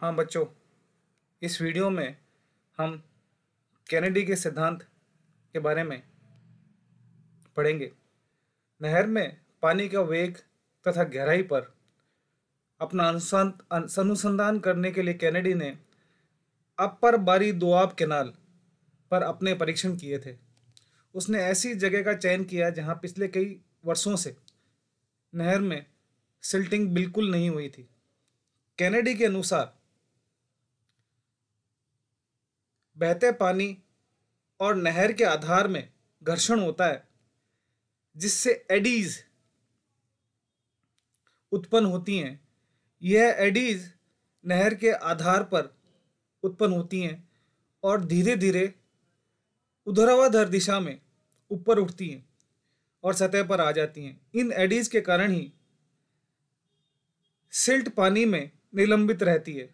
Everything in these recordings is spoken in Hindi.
हाँ बच्चों इस वीडियो में हम कैनेडी के सिद्धांत के बारे में पढ़ेंगे नहर में पानी का वेग तथा गहराई पर अपना अनुसंधान करने के लिए कैनेडी ने अपर बारी दोआब केनाल पर अपने परीक्षण किए थे उसने ऐसी जगह का चयन किया जहां पिछले कई वर्षों से नहर में सिल्टिंग बिल्कुल नहीं हुई थी कैनेडी के अनुसार बहते पानी और नहर के आधार में घर्षण होता है जिससे एडीज उत्पन्न होती हैं यह एडीज नहर के आधार पर उत्पन्न होती हैं और धीरे धीरे उधरावाधर दिशा में ऊपर उठती हैं और सतह पर आ जाती हैं इन एडीज के कारण ही सिल्ट पानी में निलंबित रहती है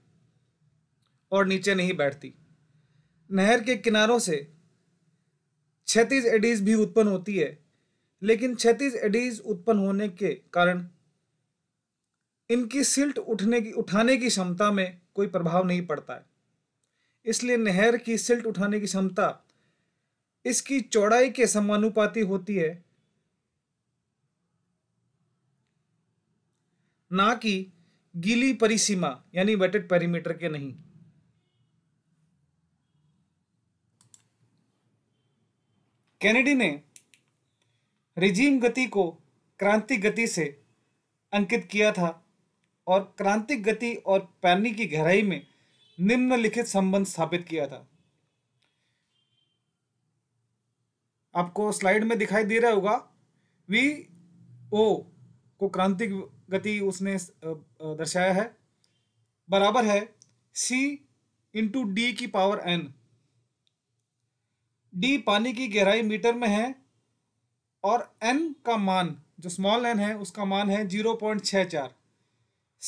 और नीचे नहीं बैठती नहर के किनारों से क्षतिज एडीज भी उत्पन्न होती है लेकिन क्षतिज एडीज उत्पन्न होने के कारण इनकी सिल्ट उठने की उठाने की क्षमता में कोई प्रभाव नहीं पड़ता है इसलिए नहर की सिल्ट उठाने की क्षमता इसकी चौड़ाई के समानुपाती होती है ना कि गीली परिसीमा यानी वेटेड पेरीमीटर के नहीं कैनेडी ने रिजीम गति को क्रांतिक गति से अंकित किया था और क्रांतिक गति और पैनी की गहराई में निम्नलिखित संबंध स्थापित किया था आपको स्लाइड में दिखाई दे रहा होगा वी ओ को क्रांतिक गति उसने दर्शाया है बराबर है सी इंटू डी की पावर एन डी पानी की गहराई मीटर में है और एन का मान जो स्मॉल एन है उसका मान है जीरो पॉइंट छः चार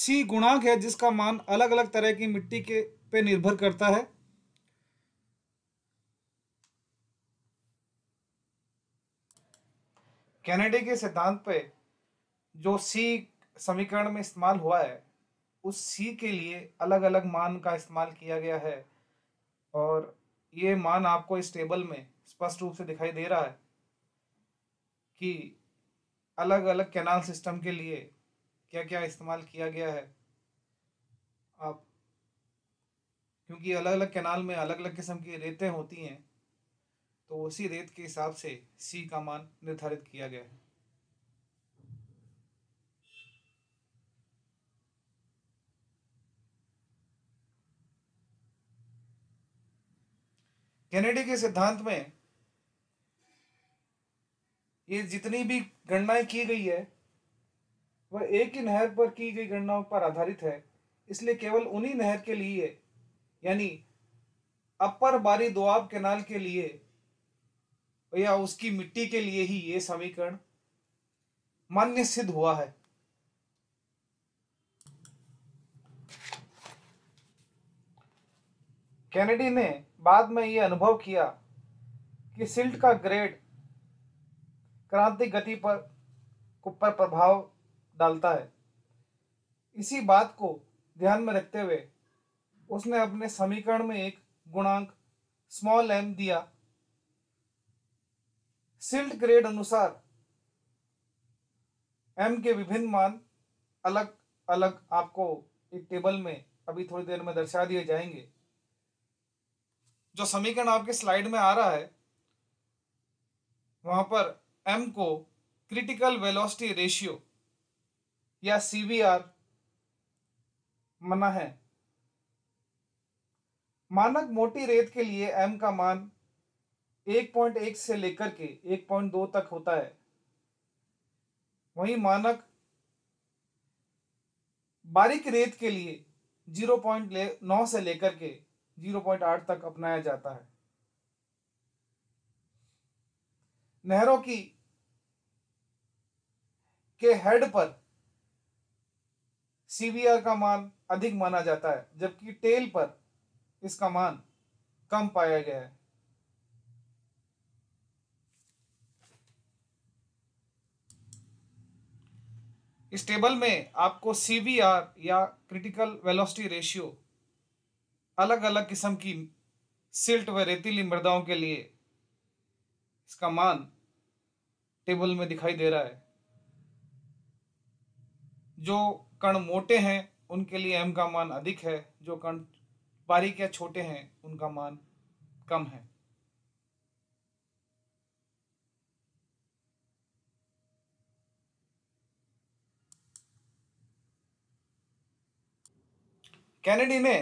सी गुणांक है जिसका मान अलग अलग तरह की मिट्टी के पे निर्भर करता है कैनेडी के सिद्धांत पे जो सी समीकरण में इस्तेमाल हुआ है उस सी के लिए अलग अलग मान का इस्तेमाल किया गया है और ये मान आपको इस टेबल में स्पष्ट रूप से दिखाई दे रहा है कि अलग अलग कैनाल सिस्टम के लिए क्या क्या इस्तेमाल किया गया है आप क्योंकि अलग अलग कैनाल में अलग अलग किस्म की रेतें होती हैं तो उसी रेत के हिसाब से सी का मान निर्धारित किया गया है कैनेडी के सिद्धांत में ये जितनी भी गणनाएं की गई है वह एक ही नहर पर की गई गणनाओं पर आधारित है इसलिए केवल उन्हीं नहर के लिए यानी अपर बारी दोआब केनाल के लिए या उसकी मिट्टी के लिए ही ये समीकरण मान्य सिद्ध हुआ है कैनेडी ने बाद में ये अनुभव किया कि सिल्ट का ग्रेड क्रांति गति पर ऊपर प्रभाव डालता है इसी बात को ध्यान में रखते हुए उसने अपने समीकरण में एक गुणांक स्मॉल एम दिया सिल्ट ग्रेड अनुसार एम के विभिन्न मान अलग अलग आपको एक टेबल में अभी थोड़ी देर में दर्शा दिए जाएंगे जो समीकरण आपके स्लाइड में आ रहा है वहां पर m को क्रिटिकल वेलोसिटी रेशियो या सीवीआर मना है मानक मोटी रेत के लिए एम का मान 1.1 से लेकर के 1.2 तक होता है वहीं मानक बारीक रेत के लिए 0.9 से लेकर के 0.8 तक अपनाया जाता है नहरों की के हेड पर सीवीआर का मान अधिक माना जाता है जबकि टेल पर इसका मान कम पाया गया है इस टेबल में आपको सीवीआर या क्रिटिकल वेलोसिटी रेशियो अलग अलग किस्म की सिल्ट व रेतीली मृदाओं के लिए इसका मान टेबल में दिखाई दे रहा है जो कण मोटे हैं उनके लिए एम का मान अधिक है जो कण बारीक या छोटे हैं उनका मान कम है कैनेडी ने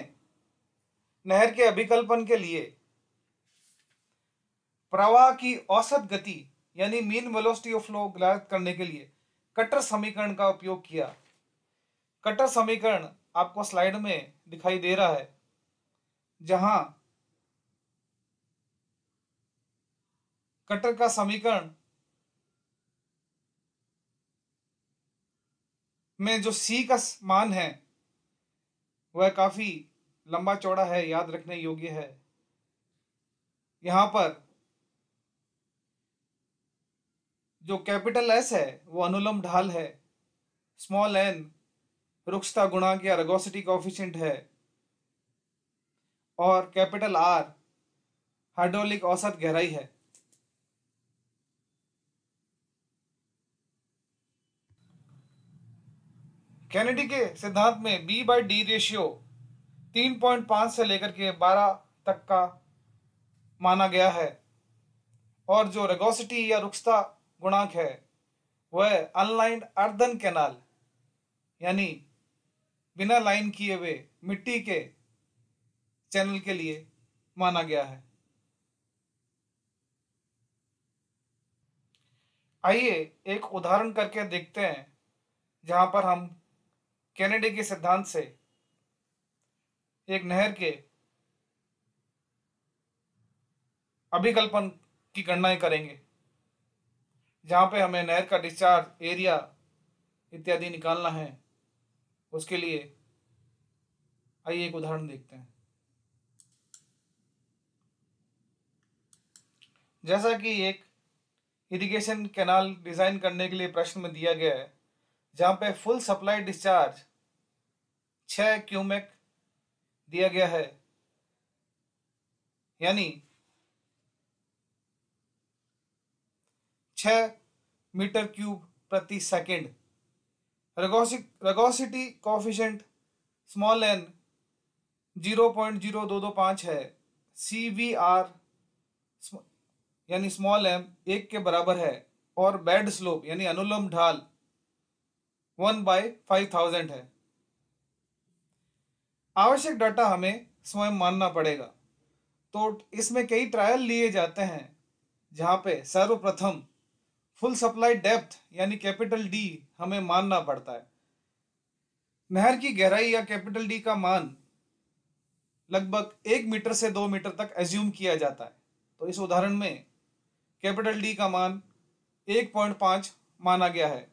नहर के अभिकल्पन के लिए प्रवाह की औसत गति यानी मीन वेलोसिटी ऑफ फ्लो ज्ञात करने के लिए कटर समीकरण का उपयोग किया कटर समीकरण आपको स्लाइड में दिखाई दे रहा है जहां कटर का समीकरण में जो सी का मान है वह काफी लंबा चौड़ा है याद रखने योग्य है यहां पर जो कैपिटल एस है वो अनुलम ढाल है स्मॉल एन रुक्षता गुणांक या रगोसिटी कॉफिशेंट है और कैपिटल आर हाइड्रोलिक औसत गहराई है कैनेडी के सिद्धांत में बी बाई डी रेशियो तीन पॉइंट पाँच से लेकर के बारह तक का माना गया है और जो रेगोसिटी या रुखता गुणांक है वह अनलाइन अर्धन कैनाल यानी बिना लाइन किए हुए मिट्टी के चैनल के लिए माना गया है आइए एक उदाहरण करके देखते हैं जहां पर हम कैनेडे के सिद्धांत से एक नहर के अभिकल्पन की गणनाएं करेंगे जहां पे हमें नहर का डिस्चार्ज एरिया इत्यादि निकालना है उसके लिए आइए एक उदाहरण देखते हैं जैसा कि एक इरिगेशन कैनाल डिज़ाइन करने के लिए प्रश्न में दिया गया है जहां पे फुल सप्लाई डिस्चार्ज छ क्यूमेक दिया गया है यानी छ मीटर क्यूब प्रति second rugosity coefficient small N zero point zero दो दो पांच है सी वी आर यानी स्मॉल एम एक के बराबर है और बेड स्लोप यानी अनुलम ढाल वन बाय फाइव थाउजेंड है आवश्यक डाटा हमें स्वयं मानना पड़ेगा तो इसमें कई ट्रायल लिए जाते हैं जहाँ पे सर्वप्रथम फुल सप्लाई डेप्थ यानी कैपिटल डी हमें मानना पड़ता है नहर की गहराई या कैपिटल डी का मान लगभग एक मीटर से दो मीटर तक एज्यूम किया जाता है तो इस उदाहरण में कैपिटल डी का मान एक पॉइंट पाँच माना गया है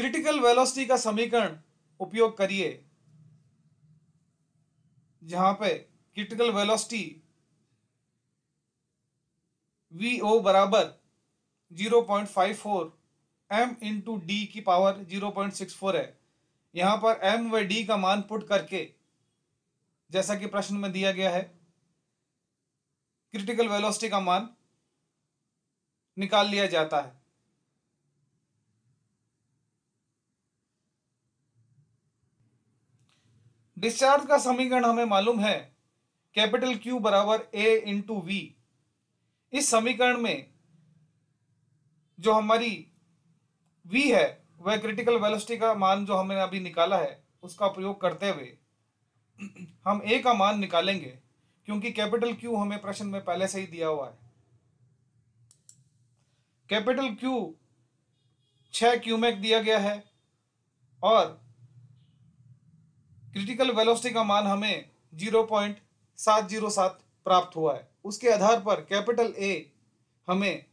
क्रिटिकल वेलोसिटी का समीकरण उपयोग करिए जहां पे क्रिटिकल वेलोसिटी वी ओ बराबर zero point five four M into D की power zero point six four है यहां पर एम व डी का मान पुट करके जैसा कि प्रश्न में दिया गया है क्रिटिकल वेलोसिटी का मान निकाल लिया जाता है डिस्चार्ज का समीकरण हमें मालूम है कैपिटल क्यू बराबर ए इंटू वी इस समीकरण में जो हमारी वी है वह क्रिटिकल वेलोसिटी का मान जो हमने अभी निकाला है उसका प्रयोग करते हुए हम ए का मान निकालेंगे क्योंकि कैपिटल क्यू हमें प्रश्न में पहले से ही दिया हुआ है कैपिटल क्यू छ क्यूमेक दिया गया है और क्रिटिकल वेलोसिटी का मान हमें 0.707 प्राप्त हुआ है उसके आधार पर कैपिटल ए हमें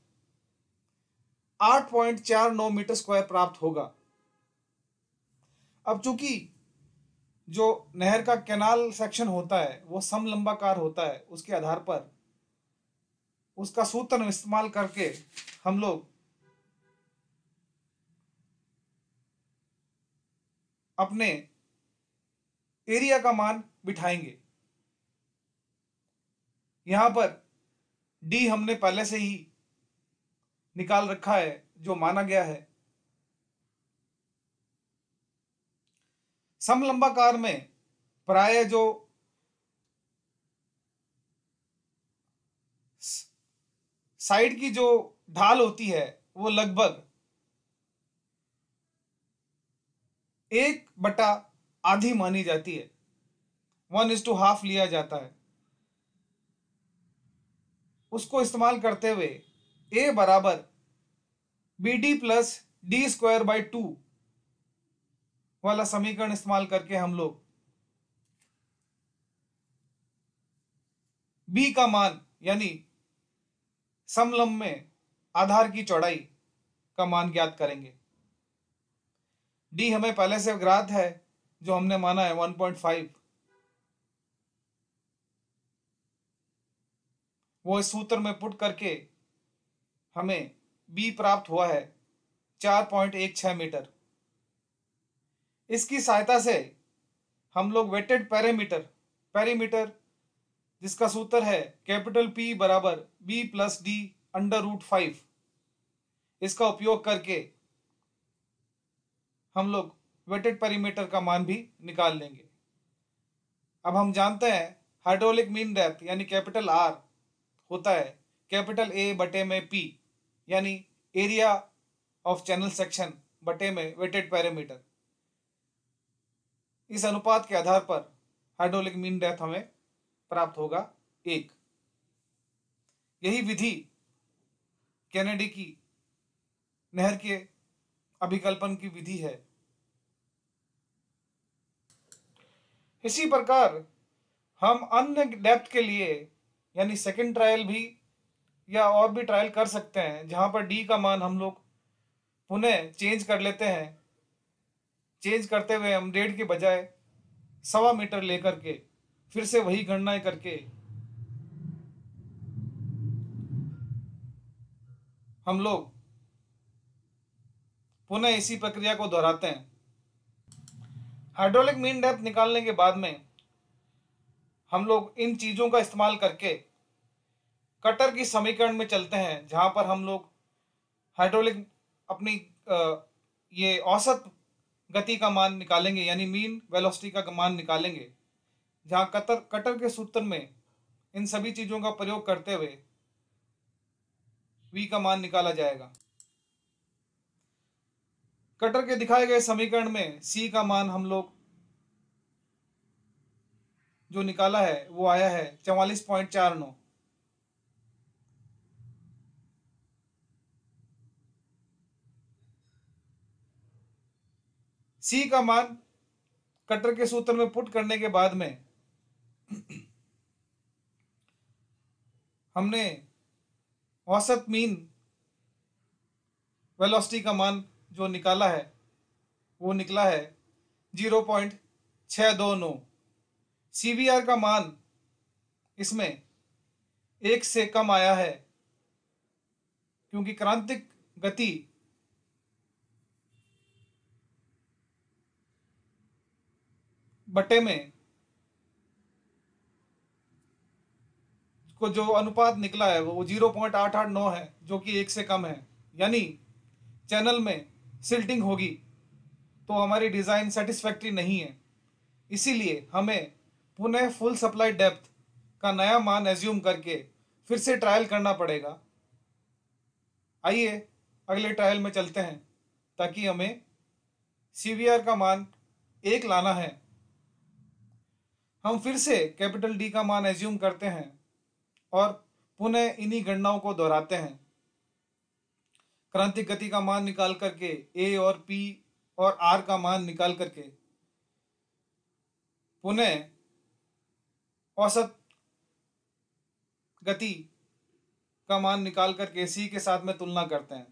8.49 मीटर स्क्वायर प्राप्त होगा अब चूंकि जो नहर का कैनाल सेक्शन होता है वो समलंबाकार होता है उसके आधार पर उसका सूत्र इस्तेमाल करके हम लोग अपने एरिया का मान बिठाएंगे यहां पर डी हमने पहले से ही निकाल रखा है जो माना गया है समलंबाकार में प्राय जो साइड की जो ढाल होती है वो लगभग एक बटा आधी मानी जाती है वन इज टू हाफ लिया जाता है उसको इस्तेमाल करते हुए ए बराबर B D plus D square by two वाला समीकरण इस्तेमाल करके हम लोग बी का मान यानी समलंब में आधार की चौड़ाई का मान ज्ञात करेंगे डी हमें पहले से ज्ञात है जो हमने माना है वन पॉइंट फाइव वो इस सूत्र में पुट करके हमें बी प्राप्त हुआ है चार पॉइंट एक छह मीटर इसकी सहायता से हम लोग वेटेड पैरामीटर पैरीमीटर जिसका सूत्र है कैपिटल पी बराबर B plus D under root five इसका उपयोग करके हम लोग वेटेड पेरीमीटर का मान भी निकाल लेंगे अब हम जानते हैं हाइड्रोलिक मीन डेप्थ यानी कैपिटल आर होता है कैपिटल ए बटे में पी यानी एरिया ऑफ चैनल सेक्शन बटे में वेटेड पैरामीटर इस अनुपात के आधार पर हाइड्रोलिक मीन डेप्थ हमें प्राप्त होगा एक यही विधि कैनेडी की नहर के अभिकल्पन की विधि है इसी प्रकार हम अन्य डेप्थ के लिए यानी सेकेंड ट्रायल भी या और भी ट्रायल कर सकते हैं जहां पर डी का मान हम लोग पुनः चेंज कर लेते हैं चेंज करते हुए हम डेढ़ के बजाय सवा मीटर लेकर के फिर से वही गणनाएं करके हम लोग पुनः इसी प्रक्रिया को दोहराते हैं हाइड्रोलिक मीन डेप्थ निकालने के बाद में हम लोग इन चीज़ों का इस्तेमाल करके कटर की समीकरण में चलते हैं जहां पर हम लोग हाइड्रोलिक अपनी ये औसत गति का मान निकालेंगे यानी मीन वेलोसिटी का मान निकालेंगे जहाँ कटर कटर के सूत्र में इन सभी चीज़ों का प्रयोग करते हुए वी का मान निकाला जाएगा कटर के दिखाए गए समीकरण में c का मान हम लोग जो निकाला है वो आया है चवालीस पॉइंट चार नौ सी का मान कटर के सूत्र में पुट करने के बाद में हमने औसत मीन वेलोसिटी का मान जो निकाला है वो निकला है जीरो पॉइंट छः दो नौ सी का मान इसमें एक से कम आया है क्योंकि क्रांतिक गति बटे में को जो अनुपात निकला है वो जीरो पॉइंट आठ आठ नौ है जो कि एक से कम है यानी चैनल में सिल्टिंग होगी तो हमारी डिज़ाइन सेटिस्फैक्ट्री नहीं है इसीलिए हमें पुनः फुल सप्लाई डेप्थ का नया मान एज्यूम करके फिर से ट्रायल करना पड़ेगा आइए अगले ट्रायल में चलते हैं ताकि हमें सी का मान एक लाना है हम फिर से कैपिटल डी का मान एज्यूम करते हैं और पुनः इन्हीं गणनाओं को दोहराते हैं क्रांतिक गति का मान निकाल करके ए और पी और आर का मान निकाल करके पुनः औसत गति का मान निकाल करके सी के साथ में तुलना करते हैं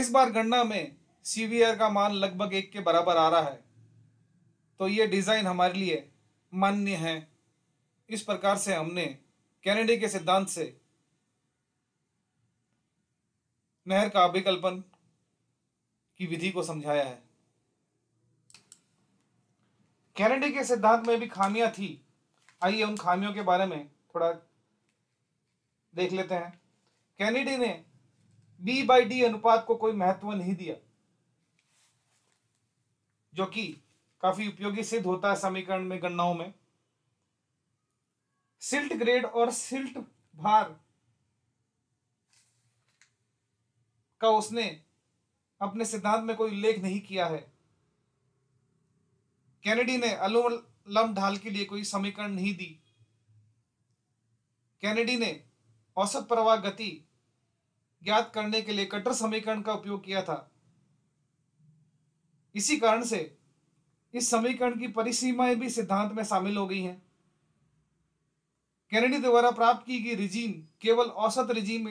इस बार गणना में सीवीआर का मान लगभग एक के बराबर आ रहा है तो ये डिज़ाइन हमारे लिए मान्य है इस प्रकार से हमने कैनेडी के सिद्धांत से नहर का अभिकल्पन की विधि को समझाया है कैनेडे के सिद्धांत में भी खामियां थी आइए उन खामियों के बारे में थोड़ा देख लेते हैं कैनेडे ने बी बाई डी अनुपात को कोई महत्व नहीं दिया जो कि काफी उपयोगी सिद्ध होता है समीकरण में गणनाओं में सिल्ट ग्रेड और सिल्ट भार का उसने अपने सिद्धांत में कोई उल्लेख नहीं किया है कैनेडी ने अलोलम ढाल के लिए कोई समीकरण नहीं दी कैनेडी ने औसत प्रवाह गति ज्ञात करने के लिए कटर समीकरण का उपयोग किया था इसी कारण से इस समीकरण की परिसीमाएं भी सिद्धांत में शामिल हो गई हैं कैनेडी द्वारा प्राप्त की गई रिजीम केवल औसत रिजीम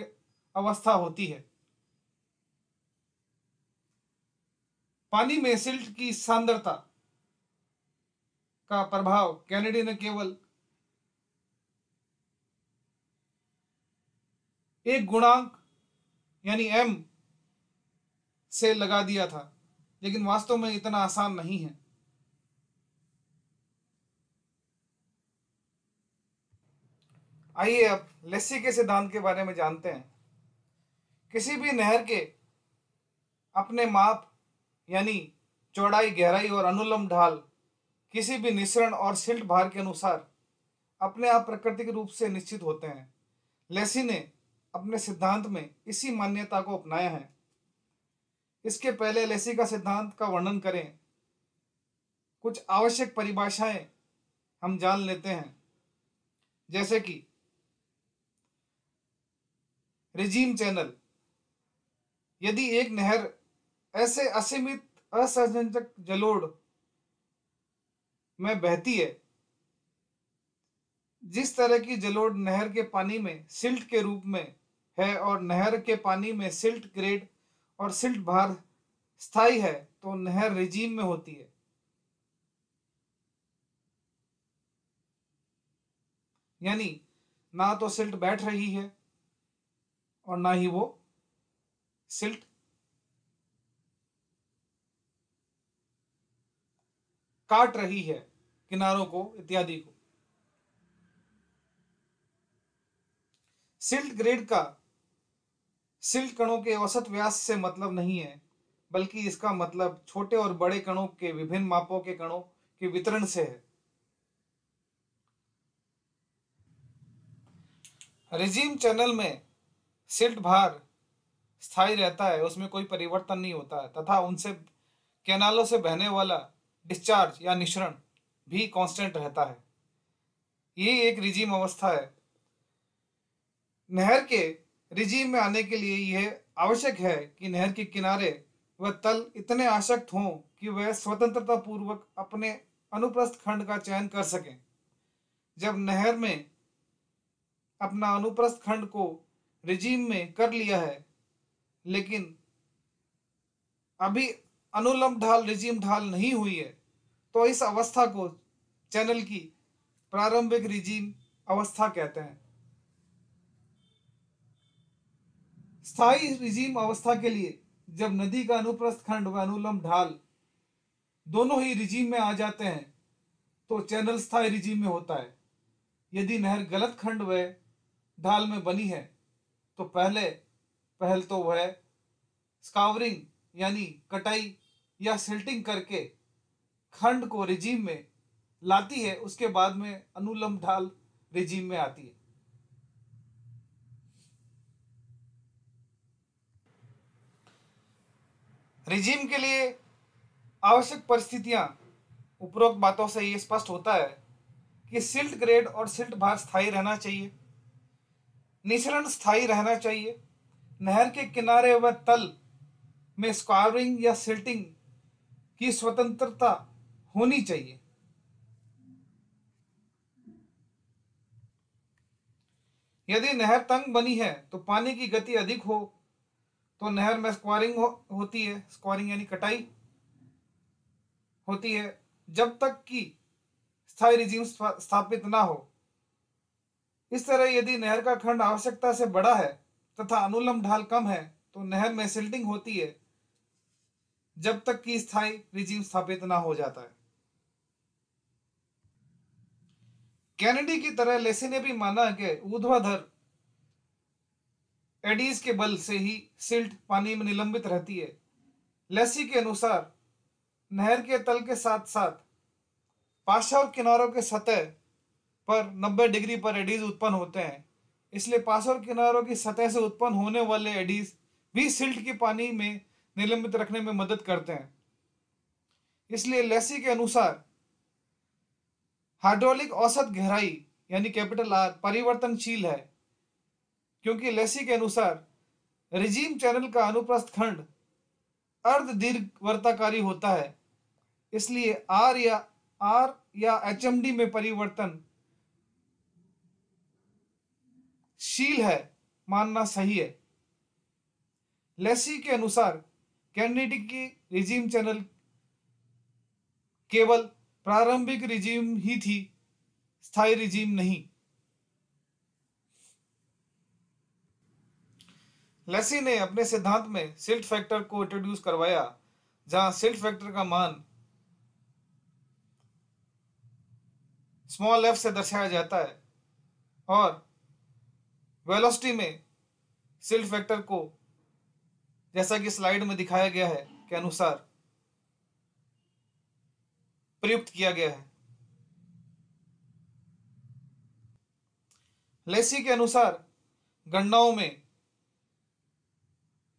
अवस्था होती है पानी में सिल्ट की सांद्रता का प्रभाव कैनेडी ने केवल एक गुणांक यानी एम से लगा दिया था लेकिन वास्तव में इतना आसान नहीं है आइए अब लस्सी के सिद्धांत के बारे में जानते हैं किसी भी नहर के अपने माप यानी चौड़ाई गहराई और अनुलम ढाल किसी भी निश्रण और सिल्ट भार के अनुसार अपने आप प्राकृतिक रूप से निश्चित होते हैं लेसी ने अपने सिद्धांत में इसी मान्यता को अपनाया है इसके पहले लेसी का सिद्धांत का वर्णन करें कुछ आवश्यक परिभाषाएं हम जान लेते हैं जैसे कि रिजीम चैनल यदि एक नहर ऐसे असीमित असंजक जलोड़ में बहती है जिस तरह की जलोड़ नहर के पानी में सिल्ट के रूप में है और नहर के पानी में सिल्ट ग्रेड और सिल्ट भार स्थाई है तो नहर रिजीम में होती है यानी ना तो सिल्ट बैठ रही है और ना ही वो सिल्ट काट रही है किनारों को इत्यादि को सिल्ट ग्रेड का सिल्ट कणों के औसत व्यास से मतलब नहीं है बल्कि इसका मतलब छोटे और बड़े कणों के विभिन्न मापों के कणों के वितरण से है रिजीम चैनल में सिल्ट भार स्थायी रहता है उसमें कोई परिवर्तन नहीं होता है तथा उनसे कैनालों से बहने वाला डिस्चार्ज या निश्रण भी कांस्टेंट रहता है ये एक रिजीम अवस्था है नहर के रिजीम में आने के लिए यह आवश्यक है कि नहर के किनारे व तल इतने आशक्त हों कि वह स्वतंत्रता पूर्वक अपने अनुप्रस्थ खंड का चयन कर सकें जब नहर में अपना अनुप्रस्थ खंड को रिजीम में कर लिया है लेकिन अभी अनुलम ढाल रिजिम ढाल नहीं हुई है तो इस अवस्था को चैनल की प्रारंभिक रिजीम अवस्था कहते हैं स्थायी रिजीम अवस्था के लिए जब नदी का अनुप्रस्थ खंड व अनुलम ढाल दोनों ही रिजिम में आ जाते हैं तो चैनल स्थाई रिजिम में होता है यदि नहर गलत खंड व ढाल में बनी है तो पहले पहल तो वह स्कावरिंग यानी कटाई या सिल्टिंग करके खंड को रिजीम में लाती है उसके बाद में अनुलम ढाल रिजीम में आती है रिजीम के लिए आवश्यक परिस्थितियां उपरोक्त बातों से यह स्पष्ट होता है कि सिल्ट ग्रेड और सिल्ट भार स्थायी रहना चाहिए निशरण स्थायी रहना चाहिए नहर के किनारे व तल में स्क्वायरिंग या सिल्टिंग की स्वतंत्रता होनी चाहिए यदि नहर तंग बनी है तो पानी की गति अधिक हो तो नहर में स्क्वारिंग हो, होती है स्क्वारिंग यानी कटाई होती है जब तक कि स्थायी रिजीम स्थापित ना हो इस तरह यदि नहर का खंड आवश्यकता से बड़ा है तथा अनुलम ढाल कम है तो नहर में सिल्टिंग होती है जब तक कि स्थायी रिजीव स्थापित ना हो जाता है कैनेडी की तरह लेसी ने भी माना कि ऊर्ध्वाधर एडीज के बल से ही सिल्ट पानी में निलंबित रहती है लेसी के अनुसार नहर के तल के साथ साथ पाशा और किनारों के सतह पर 90 डिग्री पर एडीज उत्पन्न होते हैं इसलिए पाशा और किनारों की सतह से उत्पन्न होने वाले एडीज भी सिल्ट के पानी में निलंबित रखने में मदद करते हैं इसलिए लेसी के अनुसार हाइड्रोलिक औसत गहराई यानी कैपिटल आर परिवर्तनशील है क्योंकि लेसी के अनुसार रिजीम चैनल का अनुप्रस्थ खंड अर्ध दीर्घ वर्ताकारी होता है इसलिए आर या आर या एच में परिवर्तन शील है मानना सही है लेसी के अनुसार कैंडिडेट की रिजीम चैनल केवल प्रारंभिक रिजीम ही थी स्थायी रिजीम नहीं लेसी ने अपने सिद्धांत में सिल्ट फैक्टर को इंट्रोड्यूस करवाया जहां सिल्ट फैक्टर का मान स्मॉल एफ से दर्शाया जाता है और वेलोसिटी में सिल्ट फैक्टर को जैसा कि स्लाइड में दिखाया गया है के अनुसार प्रयुक्त किया गया है लेसी के अनुसार गणनाओं में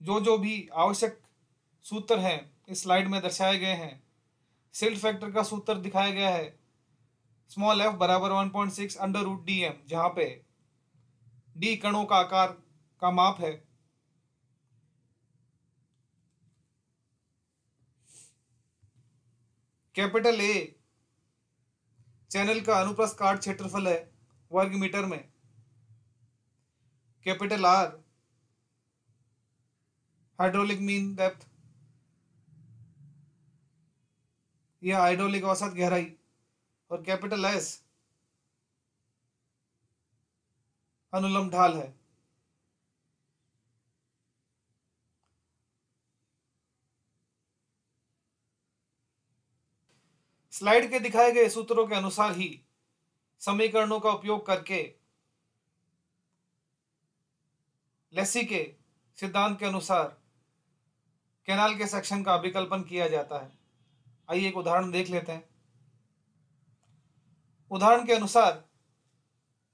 जो जो भी आवश्यक सूत्र हैं इस स्लाइड में दर्शाए गए हैं सिल्ड फैक्टर का सूत्र दिखाया गया है स्मॉल एफ बराबर one point six under root D M जहाँ पे डी कणों का आकार का माप है कैपिटल ए चैनल का अनुप्रस्थ काट क्षेत्रफल है वर्ग मीटर में capital R hydraulic mean depth यह हाइड्रोलिक औसत गहराई और कैपिटल एस अनुलम ढाल है स्लाइड के दिखाए गए सूत्रों के अनुसार ही समीकरणों का उपयोग करके लेसी के सिद्धांत के अनुसार कैनाल के सेक्शन का विकल्पन किया जाता है आइए एक उदाहरण देख लेते हैं उदाहरण के अनुसार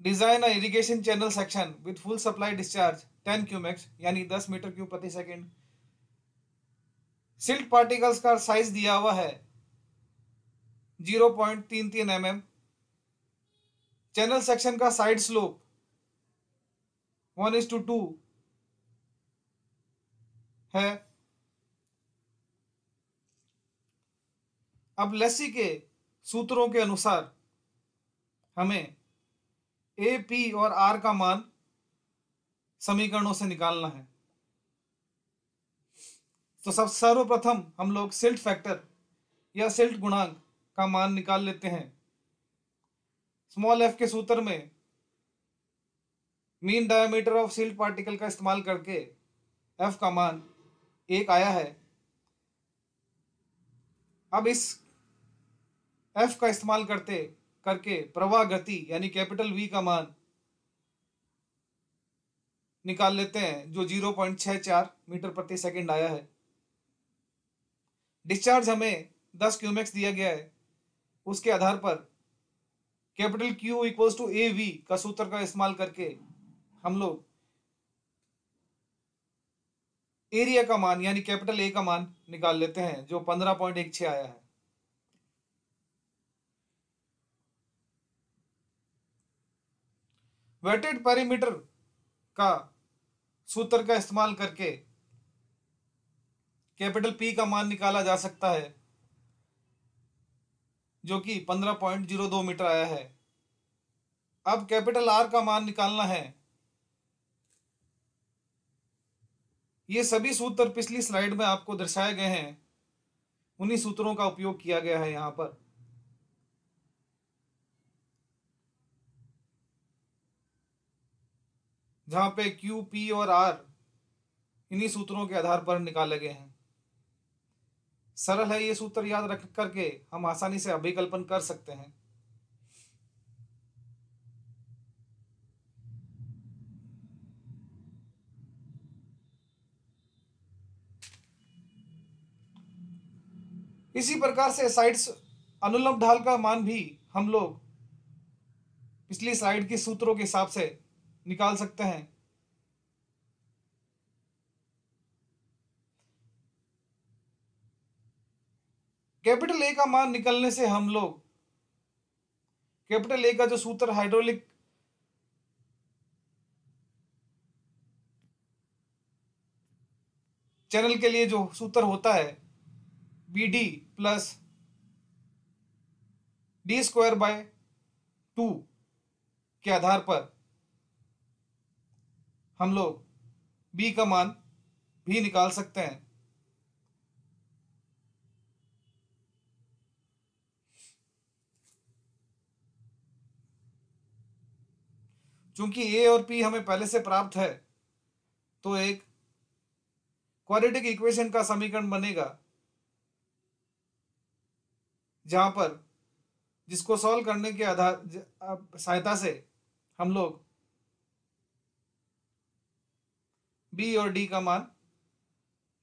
design a irrigation channel section with full supply discharge 10 cumecs यानी 10 मीटर क्यूब प्रति सेकंड सिल्ट पार्टिकल्स का साइज दिया हुआ है जीरो पॉइंट तीन तीन एम एम चैनल सेक्शन का side slope one is two two है अब लेसी के सूत्रों के अनुसार हमें ए पी और आर का मान समीकरणों से निकालना है तो सब सर्वप्रथम हम लोग सिल्ट फैक्टर या सिल्ट गुणांक का मान निकाल लेते हैं स्मॉल एफ के सूत्र में mean diameter of silt particle का इस्तेमाल करके एफ का मान एक आया है अब इस एफ का इस्तेमाल करते करके प्रवाह गति यानी कैपिटल वी का मान निकाल लेते हैं जो जीरो पॉइंट छह चार मीटर प्रति सेकंड आया है डिस्चार्ज हमें दस क्यूमेक्स दिया गया है उसके आधार पर capital Q equals to A V का सूत्र का इस्तेमाल करके हम लोग एरिया का मान यानी कैपिटल ए का मान निकाल लेते हैं जो पंद्रह पॉइंट एक छ आया है वेटेड पैरिमीटर का सूत्र का इस्तेमाल करके कैपिटल पी का मान निकाला जा सकता है जो कि 15.02 मीटर आया है अब कैपिटल आर का मान निकालना है ये सभी सूत्र पिछली स्लाइड में आपको दर्शाए गए हैं उन्हीं सूत्रों का उपयोग किया गया है यहां पर जहां पे क्यू पी और आर इन्हीं सूत्रों के आधार पर निकाले गए हैं सरल है ये सूत्र याद रख करके हम आसानी से अभिकल्पन कर सकते हैं इसी प्रकार से साइड्स अनुलम ढाल का मान भी हम लोग पिछली साइड के सूत्रों के हिसाब से निकाल सकते हैं कैपिटल ए का मान निकलने से हम लोग कैपिटल ए का जो सूत्र हाइड्रोलिक चैनल के लिए जो सूत्र होता है B D plus D square by two के आधार पर हम लोग बी का मान भी निकाल सकते हैं चूंकि ए और पी हमें पहले से प्राप्त है तो एक क्वालिटिक इक्वेशन का समीकरण बनेगा जहां पर जिसको सॉल्व करने के आधार सहायता से हम लोग बी और डी का मान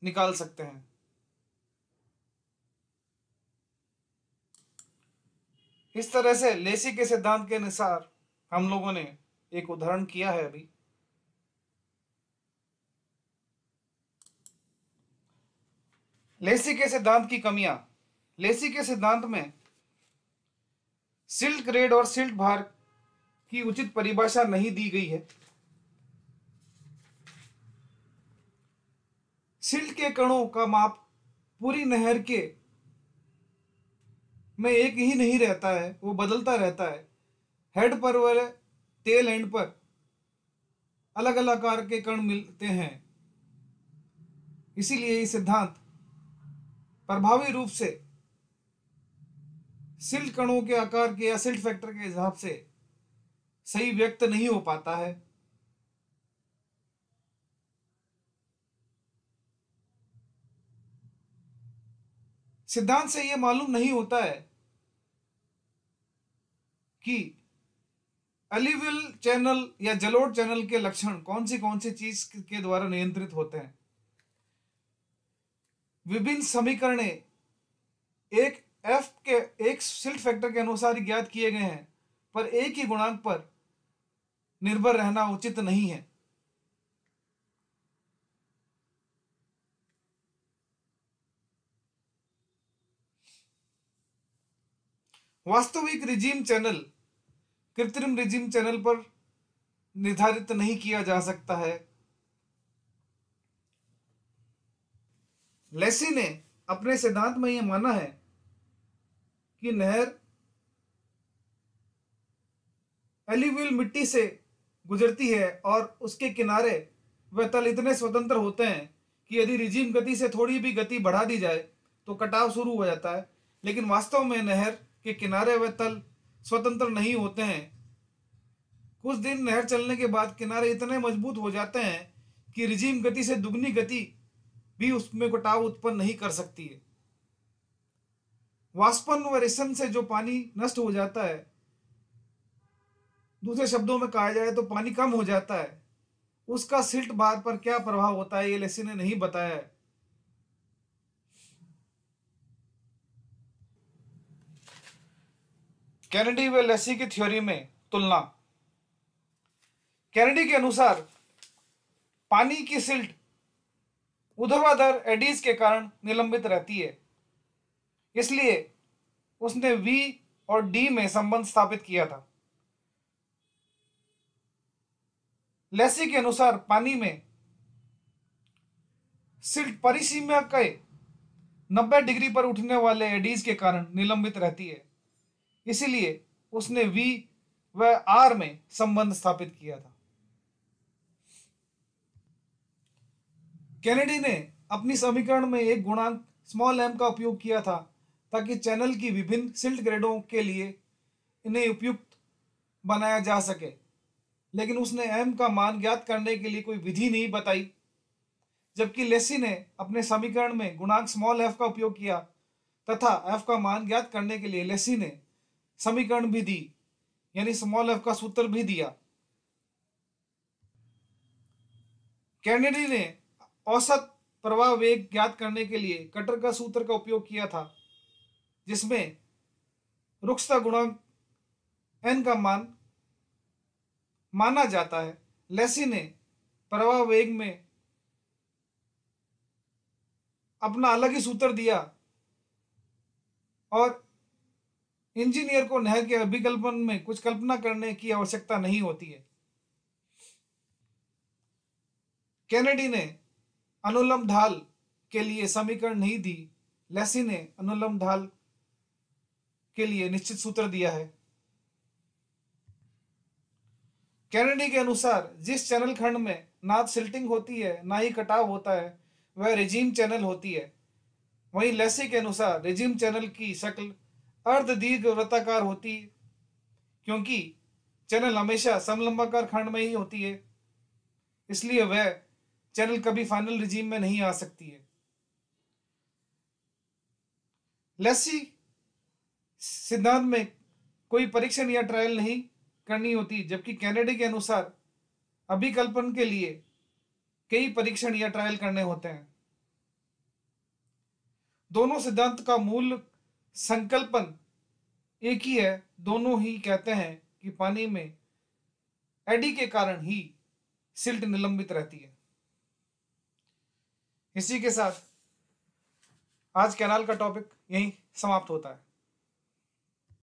निकाल सकते हैं इस तरह से लेसी के सिद्धांत के अनुसार हम लोगों ने एक उदाहरण किया है अभी लेसी के सिद्धांत की कमियां लेसी के सिद्धांत में सिल्ट ग्रेड और सिल्ट भार की उचित परिभाषा नहीं दी गई है सिल्ट के कणों का माप पूरी नहर के में एक ही नहीं रहता है वो बदलता रहता है हेड पर वह टेल एंड पर अलग अलग आकार के कण मिलते हैं इसीलिए सिद्धांत प्रभावी रूप से सिल्ट कणों के आकार के या सिल्ट फैक्टर के हिसाब से सही व्यक्त नहीं हो पाता है सिद्धांत से यह मालूम नहीं होता है कि अलीविल चैनल या जलोट चैनल के लक्षण कौन सी कौन सी चीज के द्वारा नियंत्रित होते हैं विभिन्न समीकरण एक एफ के एक सिल्ट फैक्टर के अनुसार ज्ञात किए गए हैं पर एक ही गुणांक पर निर्भर रहना उचित नहीं है वास्तविक रिजीम चैनल कृत्रिम रिजिम चैनल पर निर्धारित नहीं किया जा सकता है लेसी ने अपने सिद्धांत में यह माना है कि नहर एलिविल मिट्टी से गुजरती है और उसके किनारे व तल इतने स्वतंत्र होते हैं कि यदि रिजिम गति से थोड़ी भी गति बढ़ा दी जाए तो कटाव शुरू हो जाता है लेकिन वास्तव में नहर के किनारे व तल स्वतंत्र नहीं होते हैं कुछ दिन नहर चलने के बाद किनारे इतने मजबूत हो जाते हैं कि रिजीम गति से दुगनी गति भी उसमें कटाव उत्पन्न नहीं कर सकती है वाष्पन व रेशन से जो पानी नष्ट हो जाता है दूसरे शब्दों में कहा जाए तो पानी कम हो जाता है उसका सिल्ट बार पर क्या प्रभाव होता है ये लेसी ने नहीं बताया है कैनेडी व लेसी की थ्योरी में तुलना कैनेडी के अनुसार पानी की सिल्ट उधरवाधर एडीज के कारण निलंबित रहती है इसलिए उसने वी और डी में संबंध स्थापित किया था लेसी के अनुसार पानी में सिल्ट परिसीमा के 90 डिग्री पर उठने वाले एडीज के कारण निलंबित रहती है इसीलिए उसने वी व आर में संबंध स्थापित किया था कैनेडी ने अपनी समीकरण में एक गुणांक स्मॉल एम का उपयोग किया था ताकि चैनल की विभिन्न सिल्ट ग्रेडों के लिए इन्हें उपयुक्त बनाया जा सके लेकिन उसने एम का मान ज्ञात करने के लिए कोई विधि नहीं बताई जबकि लेसी ने अपने समीकरण में गुणांक स्मॉल एफ का उपयोग किया तथा एफ का मान ज्ञात करने के लिए लेसी ने समीकरण भी दी यानी स्मॉल एफ का सूत्र भी दिया कैनेडी ने औसत प्रवाह वेग ज्ञात करने के लिए कटर का सूत्र का उपयोग किया था जिसमें रुक्षता गुणांक एन का मान माना जाता है लेसी ने प्रवाह वेग में अपना अलग ही सूत्र दिया और इंजीनियर को नहर के अभिकल्पन में कुछ कल्पना करने की आवश्यकता नहीं होती है कैनेडी ने अनुलम ढाल के लिए समीकरण नहीं दी लेसी ने अनुलम ढाल के लिए निश्चित सूत्र दिया है कैनेडी के अनुसार जिस चैनल खंड में ना सिल्टिंग होती है ना ही कटाव होता है वह रिजीम चैनल होती है वहीं लेसी के अनुसार रिजीम चैनल की शक्ल अर्ध दीर्घ वृत्ताकार होती है क्योंकि चैनल हमेशा समलंबाकार खंड में ही होती है इसलिए वह चैनल कभी फाइनल रिजीम में नहीं आ सकती है लस्सी सिद्धांत में कोई परीक्षण या ट्रायल नहीं करनी होती जबकि कैनेडे के अनुसार अभिकल्पन के लिए कई परीक्षण या ट्रायल करने होते हैं दोनों सिद्धांत का मूल संकल्पन एक ही है दोनों ही कहते हैं कि पानी में एडी के कारण ही सिल्ट निलंबित रहती है इसी के साथ आज कैनाल का टॉपिक यहीं समाप्त होता है